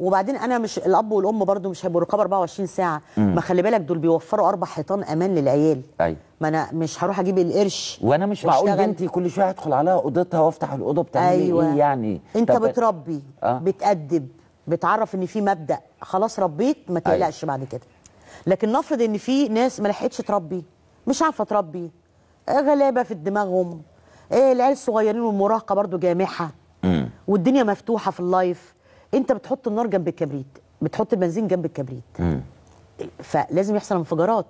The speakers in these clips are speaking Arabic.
وبعدين انا مش الاب والام برضو مش هيبقوا رقابه 24 ساعه مم. ما خلي بالك دول بيوفروا اربع حيطان امان للعيال ايوه ما انا مش هروح اجيب القرش وانا مش معقول بنتي كل شويه ادخل عليها اوضتها وافتح الاوضه بتعمل إيه أيوة. ايه يعني انت بتربي آه. بتادب بتعرف ان في مبدا خلاص ربيت ما أيوة. تقلقش أيوة. بعد كده لكن نفرض ان في ناس ما لحقتش تربي مش عارفه تربي آه، غلابه في دماغهم ايه العيال الصغيرين والمراهقه برضو جامحه مم. والدنيا مفتوحه في اللايف انت بتحط النار جنب الكبريت بتحط البنزين جنب الكبريت م. فلازم يحصل انفجارات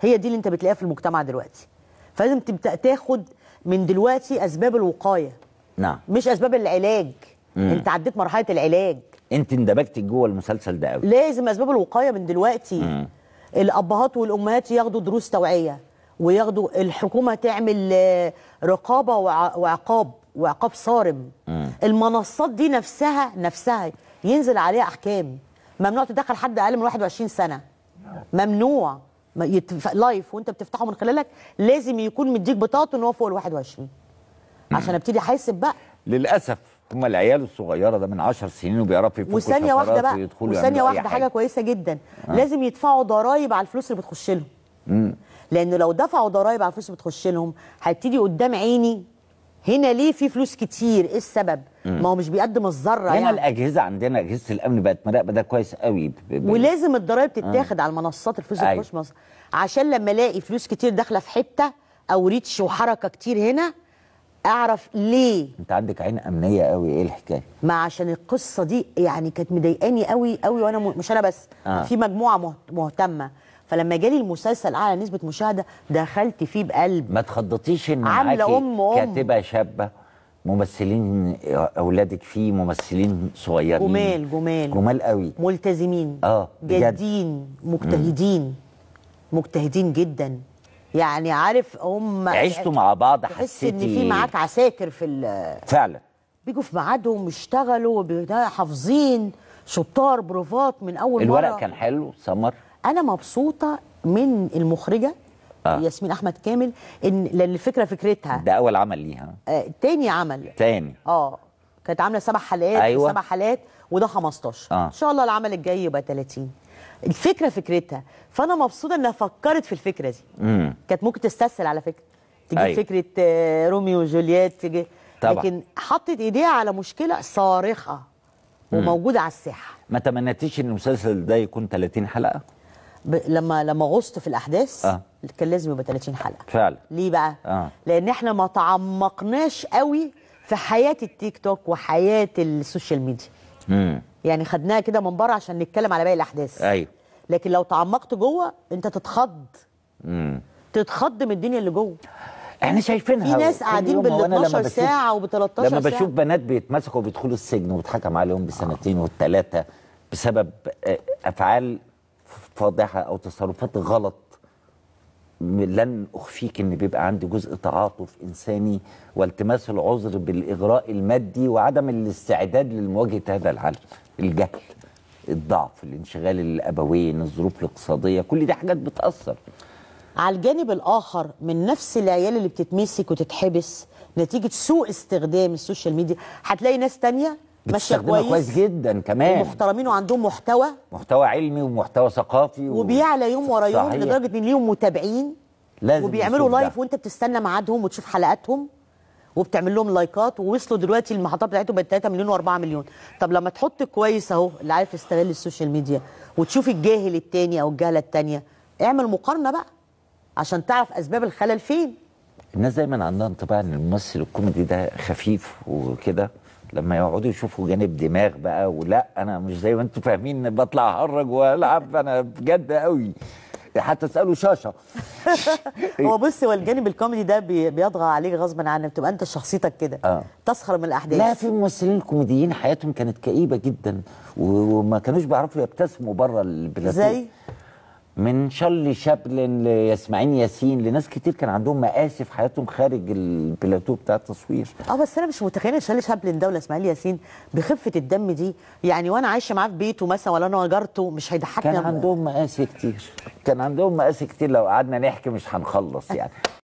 هي دي اللي انت بتلاقيها في المجتمع دلوقتي فلازم تبدا تاخد من دلوقتي اسباب الوقايه نعم مش اسباب العلاج مم. انت عديت مرحله العلاج انت اندبجت جوه المسلسل ده قوي لازم اسباب الوقايه من دلوقتي مم. الابهات والامهات ياخدوا دروس توعيه وياخدوا الحكومه تعمل آه، رقابه وعقاب وعقاب صارم مم. المنصات دي نفسها نفسها ينزل عليها احكام ممنوع تدخل حد اقل من 21 سنه ممنوع لايف وانت بتفتحه من خلالك لازم يكون مديك بطاقته ان هو فوق ال 21 عشان ابتدي احاسب بقى للاسف هم العيال الصغيره ده من 10 سنين وبيعرفوا فلوس وثانيه واحده بقى وثانيه واحده حاجه كويسه جدا آه. لازم يدفعوا ضرايب على الفلوس اللي بتخش لهم لان لو دفعوا ضرايب على الفلوس اللي بتخش لهم هيبتدي قدام عيني هنا ليه في فلوس كتير ايه السبب ما هو مش بيقدم الذره يعني هنا الاجهزه عندنا اجهزه الامن بقت مراقبه ده كويس قوي ولازم الضرايب آه. تتاخد آه. على المنصات الفلوس أيوه. تخش مصر عشان لما الاقي فلوس كتير داخله في حته او ريتش وحركه كتير هنا اعرف ليه انت عندك عين امنيه قوي ايه الحكايه ما عشان القصه دي يعني كانت مضايقاني قوي قوي وانا مش انا بس آه. في مجموعه مهتمه فلما جالي المسلسل اعلى نسبه مشاهده دخلت فيه بقلب ما تخضطيش ان عامله ام ام كاتبه شابه ممثلين اولادك فيه ممثلين صغيرين جمال جمال جمال قوي ملتزمين اه جادين مجتهدين مجتهدين جدا يعني عارف هم عشتوا مع بعض حسيتي ان في معاك عساكر في فعلا بيجوا في ميعادهم اشتغلوا حافظين شطار بروفات من اول الورق مره الورق كان حلو سمر انا مبسوطه من المخرجه آه. ياسمين احمد كامل ان لان الفكره فكرتها ده اول عمل ليها آه تاني عمل تاني اه كانت عامله سبع حلقات أيوة. سبع حلقات وده 15 آه. ان شاء الله العمل الجاي يبقى 30 الفكره فكرتها فانا مبسوطه انها فكرت في الفكره دي كانت ممكن تستسهل على فكره تجيب أيوة. فكره آه، روميو وجولييت تجي طبعا. لكن حطت ايديها على مشكله صارخه وموجوده على الساحه ما تمنيتيش ان المسلسل ده يكون 30 حلقه ب... لما لما غصت في الاحداث آه. كان لازم يبقى 30 حلقه فعلا ليه بقى آه. لان احنا ما تعمقناش قوي في حياه التيك توك وحياه السوشيال ميديا مم. يعني خدناها كده من بره عشان نتكلم على باقي الاحداث ايوه لكن لو تعمقت جوه انت تتخض مم. تتخض من الدنيا اللي جوه احنا شايفينها في ناس قاعدين بال 12 ساعه وب 13 ساعه لما بشوف بنات بيتمسكوا وبيدخلوا السجن وبيتحكم عليهم بسنتين والثلاثه بسبب آه، افعال فاضحه او تصرفات غلط لن اخفيك ان بيبقى عندي جزء تعاطف انساني والتماس العذر بالاغراء المادي وعدم الاستعداد لمواجهه هذا العالم الجهل الضعف الانشغال الابوين الظروف الاقتصاديه كل دي حاجات بتاثر على الجانب الاخر من نفس العيال اللي بتتمسك وتتحبس نتيجه سوء استخدام السوشيال ميديا هتلاقي ناس تانية بتستخدمها كويس, جدا كمان ومحترمين وعندهم محتوى محتوى علمي ومحتوى ثقافي و... وبيعلى يوم ورا يوم لدرجه ان ليهم متابعين لازم وبيعملوا لايف وانت بتستنى ميعادهم وتشوف حلقاتهم وبتعمل لهم لايكات ووصلوا دلوقتي المحطات بتاعتهم بقت 3 مليون و4 مليون طب لما تحط كويس اهو اللي عارف يستغل السوشيال ميديا وتشوف الجاهل التاني او الجهله التانيه اعمل مقارنه بقى عشان تعرف اسباب الخلل فين الناس دايما عندها انطباع ان الممثل الكوميدي ده خفيف وكده لما يقعدوا يشوفوا جانب دماغ بقى ولا انا مش زي ما انتم فاهمين بطلع اهرج والعب انا بجد قوي حتى اسالوا شاشه هو بص هو الجانب الكوميدي ده بيضغى عليك غصبا عنك بتبقى انت شخصيتك كده آه. تسخر من الاحداث لا في ممثلين كوميديين حياتهم كانت كئيبه جدا وما كانوش بيعرفوا يبتسموا بره البلاتو زي من شارلي شابلن لياسماعيل ياسين لناس كتير كان عندهم مآسي في حياتهم خارج البلاتو بتاع التصوير اه بس انا مش متخيله شارلي شابلن ده ولا اسماعيل ياسين بخفه الدم دي يعني وانا عايشه معاه في بيته مثلا ولا انا جارته مش هيضحكني كان عندهم مآسي كتير كان عندهم مآسي كتير لو قعدنا نحكي مش هنخلص يعني